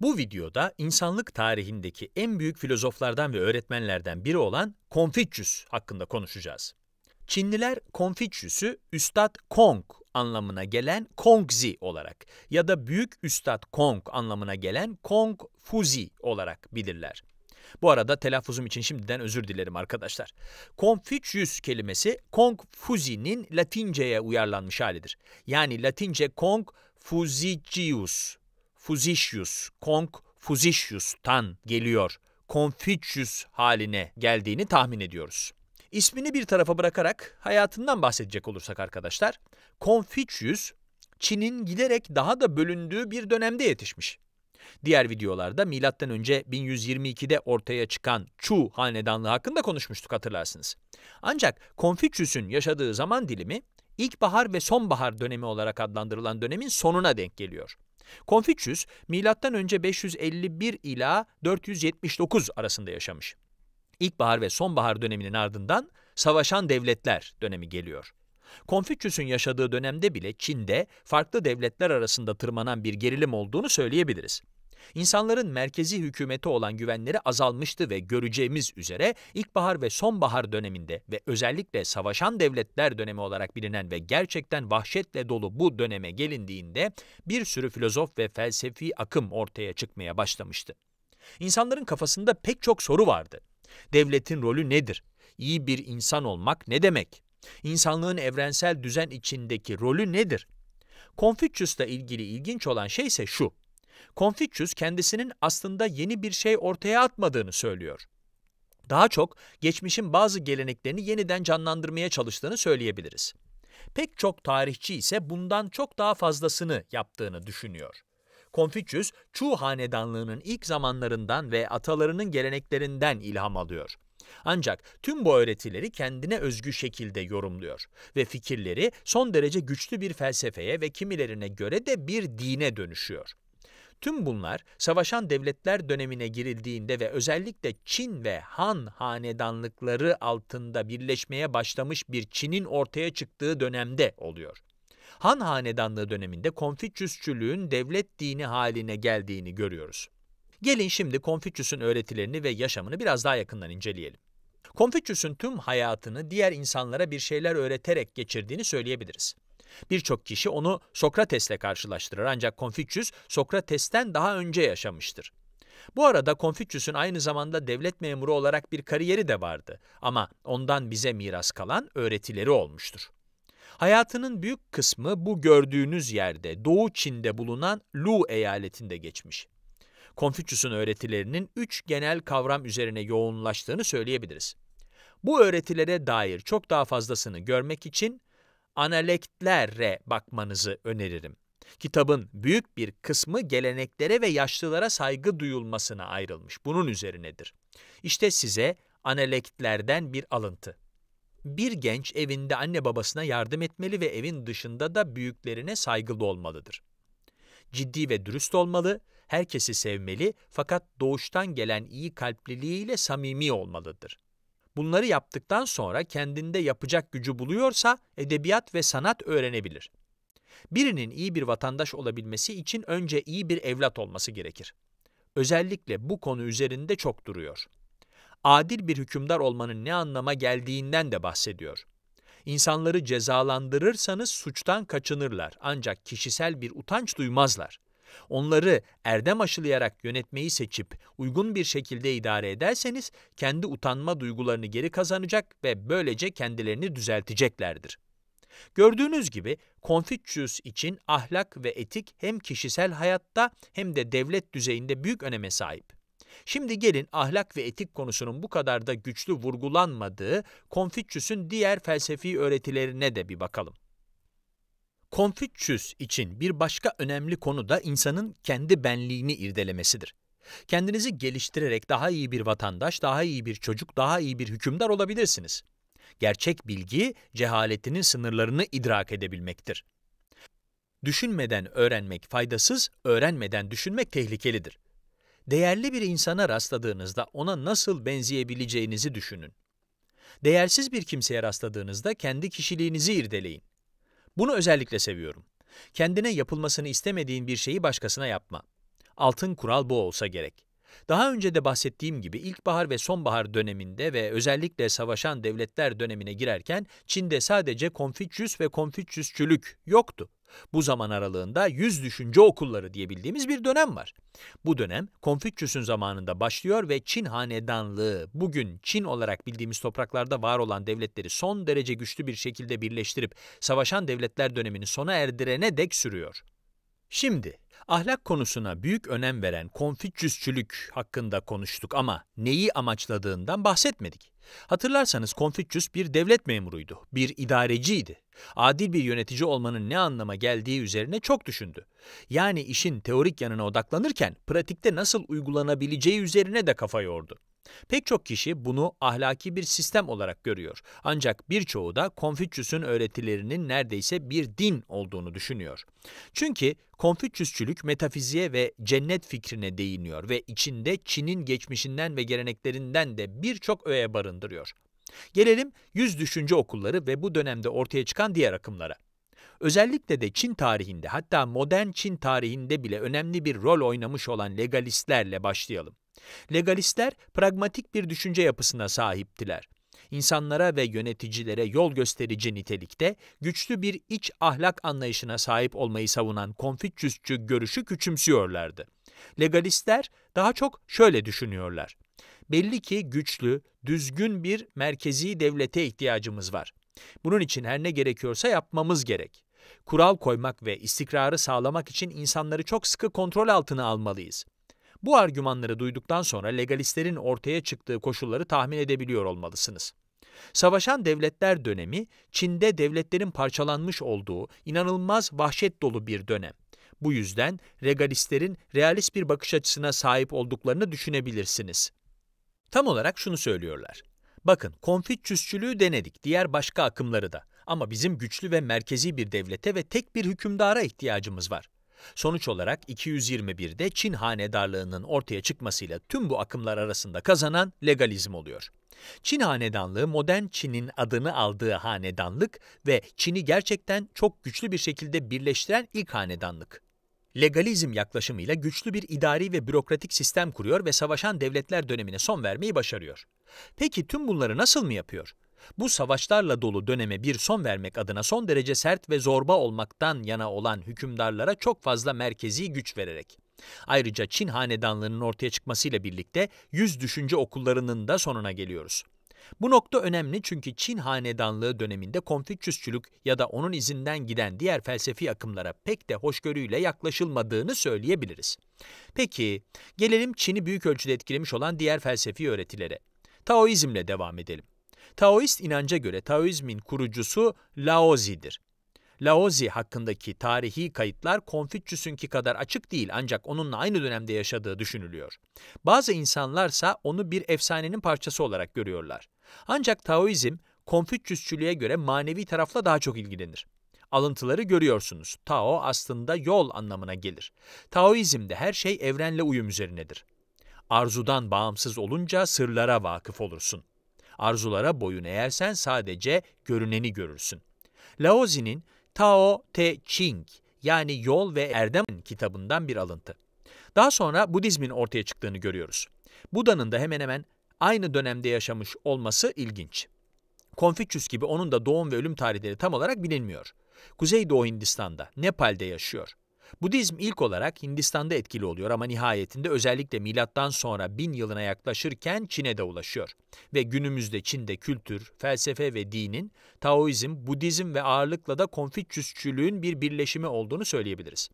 Bu videoda insanlık tarihindeki en büyük filozoflardan ve öğretmenlerden biri olan Konfüçyüs hakkında konuşacağız. Çinliler Konfüçyüs'ü Üstad Kong anlamına gelen Kongzi olarak ya da Büyük Üstad Kong anlamına gelen Kong Fuzi olarak bilirler. Bu arada telaffuzum için şimdiden özür dilerim arkadaşlar. Confucius kelimesi Confuzi'nin Latinceye uyarlanmış halidir. Yani Latince Kong Fuzicius Fuzisius, Kong Fuzisius'tan geliyor. Confucius haline geldiğini tahmin ediyoruz. İsmini bir tarafa bırakarak hayatından bahsedecek olursak arkadaşlar, Confucius Çin'in giderek daha da bölündüğü bir dönemde yetişmiş. Diğer videolarda Milattan Önce 1122'de ortaya çıkan Chu hanedanlığı hakkında konuşmuştuk hatırlarsınız. Ancak Confucius'un yaşadığı zaman dilimi ilkbahar ve sonbahar dönemi olarak adlandırılan dönemin sonuna denk geliyor. Konfüçyüs M.Ö. 551 ila 479 arasında yaşamış. İlkbahar ve sonbahar döneminin ardından savaşan devletler dönemi geliyor. Konfüçyüs'ün yaşadığı dönemde bile Çin'de farklı devletler arasında tırmanan bir gerilim olduğunu söyleyebiliriz. İnsanların merkezi hükümete olan güvenleri azalmıştı ve göreceğimiz üzere ilkbahar ve sonbahar döneminde ve özellikle savaşan devletler dönemi olarak bilinen ve gerçekten vahşetle dolu bu döneme gelindiğinde bir sürü filozof ve felsefi akım ortaya çıkmaya başlamıştı. İnsanların kafasında pek çok soru vardı. Devletin rolü nedir? İyi bir insan olmak ne demek? İnsanlığın evrensel düzen içindeki rolü nedir? Konfüçyüs'le ilgili ilginç olan şey ise şu. Konfüçyüs kendisinin aslında yeni bir şey ortaya atmadığını söylüyor. Daha çok geçmişin bazı geleneklerini yeniden canlandırmaya çalıştığını söyleyebiliriz. Pek çok tarihçi ise bundan çok daha fazlasını yaptığını düşünüyor. Konfüçyüs, Çu hanedanlığının ilk zamanlarından ve atalarının geleneklerinden ilham alıyor. Ancak tüm bu öğretileri kendine özgü şekilde yorumluyor ve fikirleri son derece güçlü bir felsefeye ve kimilerine göre de bir dine dönüşüyor. Tüm bunlar savaşan devletler dönemine girildiğinde ve özellikle Çin ve Han hanedanlıkları altında birleşmeye başlamış bir Çin'in ortaya çıktığı dönemde oluyor. Han hanedanlığı döneminde Konfüçyüsçülüğün devlet dini haline geldiğini görüyoruz. Gelin şimdi Konfüçyüs'ün öğretilerini ve yaşamını biraz daha yakından inceleyelim. Konfüçyüs'ün tüm hayatını diğer insanlara bir şeyler öğreterek geçirdiğini söyleyebiliriz. Birçok kişi onu Sokrates'le karşılaştırır ancak Konfüçyüs Sokrates'ten daha önce yaşamıştır. Bu arada Konfüçyüs'ün aynı zamanda devlet memuru olarak bir kariyeri de vardı ama ondan bize miras kalan öğretileri olmuştur. Hayatının büyük kısmı bu gördüğünüz yerde, Doğu Çin'de bulunan Lu eyaletinde geçmiş. Konfüçyüs'ün öğretilerinin üç genel kavram üzerine yoğunlaştığını söyleyebiliriz. Bu öğretilere dair çok daha fazlasını görmek için analektlere bakmanızı öneririm. Kitabın büyük bir kısmı geleneklere ve yaşlılara saygı duyulmasına ayrılmış. Bunun üzerinedir. İşte size Analektlerden bir alıntı. Bir genç evinde anne babasına yardım etmeli ve evin dışında da büyüklerine saygılı olmalıdır. Ciddi ve dürüst olmalı, herkesi sevmeli fakat doğuştan gelen iyi kalpliliğiyle samimi olmalıdır. Bunları yaptıktan sonra kendinde yapacak gücü buluyorsa edebiyat ve sanat öğrenebilir. Birinin iyi bir vatandaş olabilmesi için önce iyi bir evlat olması gerekir. Özellikle bu konu üzerinde çok duruyor. Adil bir hükümdar olmanın ne anlama geldiğinden de bahsediyor. İnsanları cezalandırırsanız suçtan kaçınırlar ancak kişisel bir utanç duymazlar. Onları erdem aşılayarak yönetmeyi seçip uygun bir şekilde idare ederseniz kendi utanma duygularını geri kazanacak ve böylece kendilerini düzelteceklerdir. Gördüğünüz gibi Konfüçyüs için ahlak ve etik hem kişisel hayatta hem de devlet düzeyinde büyük öneme sahip. Şimdi gelin ahlak ve etik konusunun bu kadar da güçlü vurgulanmadığı Konfüçyüs'ün diğer felsefi öğretilerine de bir bakalım. Konfüçyüs için bir başka önemli konu da insanın kendi benliğini irdelemesidir. Kendinizi geliştirerek daha iyi bir vatandaş, daha iyi bir çocuk, daha iyi bir hükümdar olabilirsiniz. Gerçek bilgi, cehaletinin sınırlarını idrak edebilmektir. Düşünmeden öğrenmek faydasız, öğrenmeden düşünmek tehlikelidir. Değerli bir insana rastladığınızda ona nasıl benzeyebileceğinizi düşünün. Değersiz bir kimseye rastladığınızda kendi kişiliğinizi irdeleyin. Bunu özellikle seviyorum. Kendine yapılmasını istemediğin bir şeyi başkasına yapma. Altın kural bu olsa gerek. Daha önce de bahsettiğim gibi ilkbahar ve sonbahar döneminde ve özellikle savaşan devletler dönemine girerken Çin'de sadece Konfüçyüs ve Konfüçyüsçülük yoktu. Bu zaman aralığında yüz düşünce okulları diyebildiğimiz bir dönem var. Bu dönem Konfüçyüs'ün zamanında başlıyor ve Çin hanedanlığı bugün Çin olarak bildiğimiz topraklarda var olan devletleri son derece güçlü bir şekilde birleştirip savaşan devletler dönemini sona erdirene dek sürüyor. Şimdi ahlak konusuna büyük önem veren Konfüçyüsçülük hakkında konuştuk ama neyi amaçladığından bahsetmedik. Hatırlarsanız Konfüçyüs bir devlet memuruydu, bir idareciydi. Adil bir yönetici olmanın ne anlama geldiği üzerine çok düşündü. Yani işin teorik yanına odaklanırken pratikte nasıl uygulanabileceği üzerine de kafa yordu. Pek çok kişi bunu ahlaki bir sistem olarak görüyor. Ancak birçoğu da Konfüçyüs'ün öğretilerinin neredeyse bir din olduğunu düşünüyor. Çünkü Konfüçyüsçülük metafiziğe ve cennet fikrine değiniyor ve içinde Çin'in geçmişinden ve geleneklerinden de birçok öğe barındırıyor. Gelelim yüz düşünce okulları ve bu dönemde ortaya çıkan diğer akımlara. Özellikle de Çin tarihinde hatta modern Çin tarihinde bile önemli bir rol oynamış olan legalistlerle başlayalım. Legalistler pragmatik bir düşünce yapısına sahiptiler. İnsanlara ve yöneticilere yol gösterici nitelikte güçlü bir iç ahlak anlayışına sahip olmayı savunan Konfüçyüsçü görüşü küçümsüyorlardı. Legalistler daha çok şöyle düşünüyorlar. Belli ki güçlü, düzgün bir merkezi devlete ihtiyacımız var. Bunun için her ne gerekiyorsa yapmamız gerek. Kural koymak ve istikrarı sağlamak için insanları çok sıkı kontrol altına almalıyız. Bu argümanları duyduktan sonra legalistlerin ortaya çıktığı koşulları tahmin edebiliyor olmalısınız. Savaşan devletler dönemi, Çin'de devletlerin parçalanmış olduğu inanılmaz vahşet dolu bir dönem. Bu yüzden regalistlerin realist bir bakış açısına sahip olduklarını düşünebilirsiniz. Tam olarak şunu söylüyorlar. Bakın Konfüçyüsçülüğü denedik, diğer başka akımları da. Ama bizim güçlü ve merkezi bir devlete ve tek bir hükümdara ihtiyacımız var. Sonuç olarak 221'de Çin hanedarlığının ortaya çıkmasıyla tüm bu akımlar arasında kazanan legalizm oluyor. Çin hanedanlığı modern Çin'in adını aldığı hanedanlık ve Çin'i gerçekten çok güçlü bir şekilde birleştiren ilk hanedanlık. Legalizm yaklaşımıyla güçlü bir idari ve bürokratik sistem kuruyor ve savaşan devletler dönemine son vermeyi başarıyor. Peki tüm bunları nasıl mı yapıyor? bu savaşlarla dolu döneme bir son vermek adına son derece sert ve zorba olmaktan yana olan hükümdarlara çok fazla merkezi güç vererek. Ayrıca Çin hanedanlığının ortaya çıkmasıyla birlikte yüz düşünce okullarının da sonuna geliyoruz. Bu nokta önemli çünkü Çin hanedanlığı döneminde Konfüçyüsçülük ya da onun izinden giden diğer felsefi akımlara pek de hoşgörüyle yaklaşılmadığını söyleyebiliriz. Peki, gelelim Çin'i büyük ölçüde etkilemiş olan diğer felsefi öğretilere. Taoizmle devam edelim. Taoist inanca göre Taoizmin kurucusu Laozi'dir. Laozi hakkındaki tarihi kayıtlar Konfüçyüs'ünki kadar açık değil ancak onunla aynı dönemde yaşadığı düşünülüyor. Bazı insanlarsa onu bir efsanenin parçası olarak görüyorlar. Ancak Taoizm, Konfüçyüsçülüğe göre manevi tarafla daha çok ilgilenir. Alıntıları görüyorsunuz. Tao aslında yol anlamına gelir. Taoizmde her şey evrenle uyum üzerinedir. Arzudan bağımsız olunca sırlara vakıf olursun. Arzulara boyun eğersen sadece görüneni görürsün. Laozi'nin Tao Te Ching yani Yol ve Erdem kitabından bir alıntı. Daha sonra Budizmin ortaya çıktığını görüyoruz. Buda'nın da hemen hemen aynı dönemde yaşamış olması ilginç. Konfüçyüs gibi onun da doğum ve ölüm tarihleri tam olarak bilinmiyor. Kuzeydoğu Hindistan'da, Nepal'de yaşıyor. Budizm ilk olarak Hindistan'da etkili oluyor ama nihayetinde özellikle milattan sonra bin yılına yaklaşırken Çin'e de ulaşıyor. Ve günümüzde Çin'de kültür, felsefe ve dinin Taoizm, Budizm ve ağırlıkla da Konfüçyüsçülüğün bir birleşimi olduğunu söyleyebiliriz.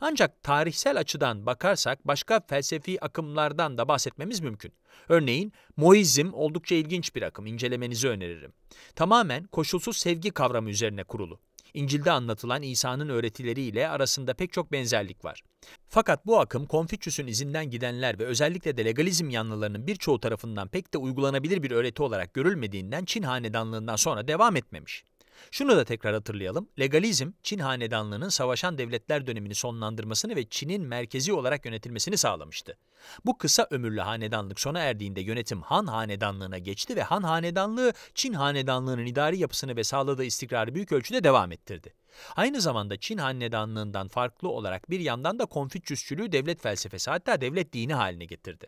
Ancak tarihsel açıdan bakarsak başka felsefi akımlardan da bahsetmemiz mümkün. Örneğin Moizm oldukça ilginç bir akım, incelemenizi öneririm. Tamamen koşulsuz sevgi kavramı üzerine kurulu. İncil'de anlatılan İsa'nın öğretileriyle arasında pek çok benzerlik var. Fakat bu akım Konfüçyüs'ün izinden gidenler ve özellikle de legalizm yanlılarının birçoğu tarafından pek de uygulanabilir bir öğreti olarak görülmediğinden Çin hanedanlığından sonra devam etmemiş. Şunu da tekrar hatırlayalım. Legalizm, Çin hanedanlığının savaşan devletler dönemini sonlandırmasını ve Çin'in merkezi olarak yönetilmesini sağlamıştı. Bu kısa ömürlü hanedanlık sona erdiğinde yönetim Han hanedanlığına geçti ve Han hanedanlığı Çin hanedanlığının idari yapısını ve sağladığı istikrarı büyük ölçüde devam ettirdi. Aynı zamanda Çin hanedanlığından farklı olarak bir yandan da Konfüçyüsçülüğü devlet felsefesi hatta devlet dini haline getirdi.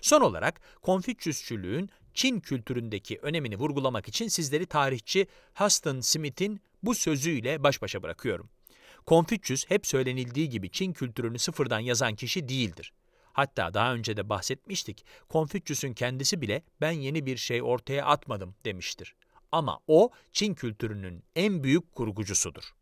Son olarak Konfüçyüsçülüğün Çin kültüründeki önemini vurgulamak için sizleri tarihçi Huston Smith'in bu sözüyle baş başa bırakıyorum. Konfüçyüs hep söylenildiği gibi Çin kültürünü sıfırdan yazan kişi değildir. Hatta daha önce de bahsetmiştik, Konfüçyüs'ün kendisi bile ben yeni bir şey ortaya atmadım demiştir. Ama o Çin kültürünün en büyük kurgucusudur.